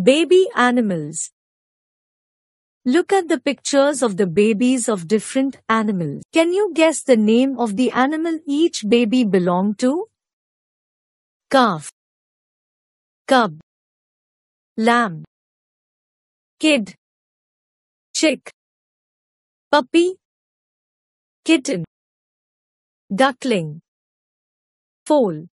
Baby animals. Look at the pictures of the babies of different animals. Can you guess the name of the animal each baby belonged to? Calf. Cub. Lamb. Kid. Chick. Puppy. Kitten. Duckling. Foal.